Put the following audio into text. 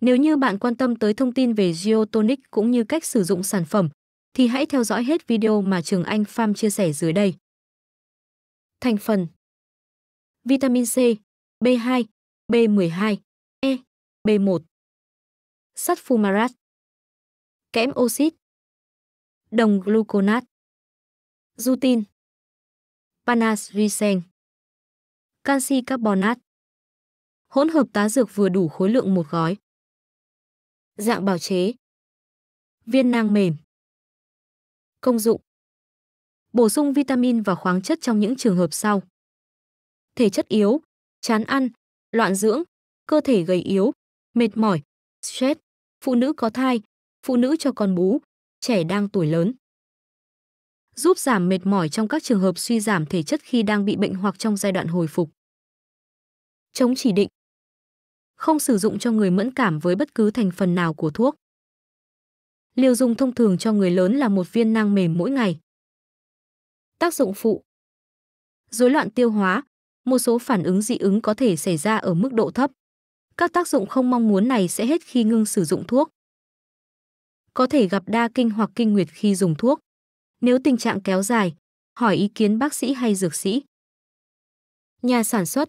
Nếu như bạn quan tâm tới thông tin về Geotonic cũng như cách sử dụng sản phẩm, thì hãy theo dõi hết video mà Trường Anh Farm chia sẻ dưới đây. Thành phần Vitamin C, B2, B12, E, B1 Sắt fumarat Kẽm oxit Đồng gluconat Rutin Panasricen Canxi carbonat Hỗn hợp tá dược vừa đủ khối lượng một gói. Dạng bào chế. Viên nang mềm. Công dụng. Bổ sung vitamin và khoáng chất trong những trường hợp sau. Thể chất yếu, chán ăn, loạn dưỡng, cơ thể gầy yếu, mệt mỏi, stress, phụ nữ có thai, phụ nữ cho con bú, trẻ đang tuổi lớn. Giúp giảm mệt mỏi trong các trường hợp suy giảm thể chất khi đang bị bệnh hoặc trong giai đoạn hồi phục. Chống chỉ định không sử dụng cho người mẫn cảm với bất cứ thành phần nào của thuốc. Liều dùng thông thường cho người lớn là một viên nang mềm mỗi ngày. Tác dụng phụ Rối loạn tiêu hóa, một số phản ứng dị ứng có thể xảy ra ở mức độ thấp. Các tác dụng không mong muốn này sẽ hết khi ngưng sử dụng thuốc. Có thể gặp đa kinh hoặc kinh nguyệt khi dùng thuốc. Nếu tình trạng kéo dài, hỏi ý kiến bác sĩ hay dược sĩ. Nhà sản xuất